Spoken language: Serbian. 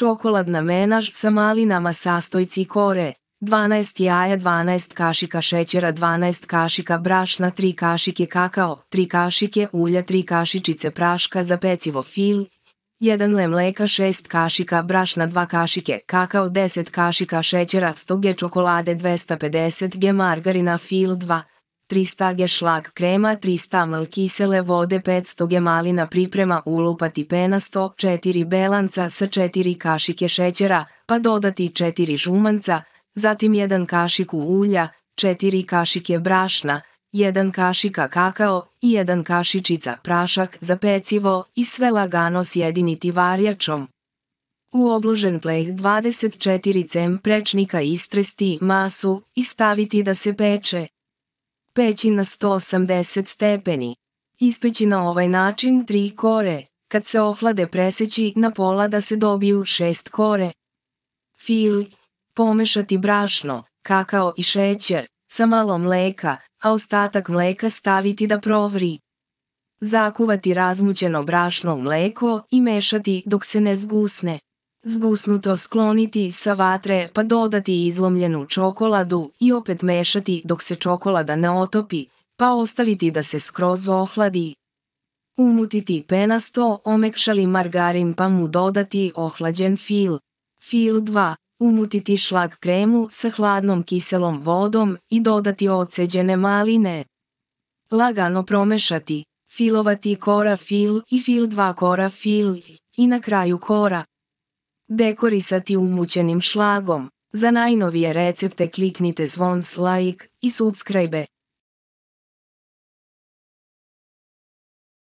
čokoladna menaž sa malinama sastojci kore, 12 jaja, 12 kašika šećera, 12 kašika brašna, 3 kašike kakao, 3 kašike ulja, 3 kašičice praška za pecivo fil, 1 le mleka, 6 kašika brašna, 2 kašike kakao, 10 kašika šećera, 100 g čokolade, 250 g margarina fil 2, 300 g šlag krema, 300 ml kisele vode, 500 g malina priprema ulupati penasto, 4 belanca sa 4 kašike šećera, pa dodati 4 žumanca, zatim 1 kašiku ulja, 4 kašike brašna, 1 kašika kakao i 1 kašičica prašak za pecivo i sve lagano sjediniti varjačom. U obložen pleh 24 cm prečnika istresti masu i staviti da se peče peći na 180 stepeni. Ispeći na ovaj način tri kore, kad se ohlade preseći na pola da se dobiju šest kore. Fil, pomešati brašno, kakao i šećer, sa malo mleka, a ostatak mleka staviti da provri. Zakuvati razmućeno brašno u mleko i mešati dok se ne zgusne. Zgusnuto skloniti sa vatre pa dodati izlomljenu čokoladu i opet mešati dok se čokolada ne otopi, pa ostaviti da se skroz ohladi. Umutiti penasto omekšali margarin pa mu dodati ohlađen fil. Fil 2. Umutiti šlag kremu sa hladnom kiselom vodom i dodati oceđene maline. Lagano promešati, filovati kora fil i fil 2 kora fil i na kraju kora. Dekorisati umućenim šlagom. Za najnovije recepte kliknite zvon like i subscribe.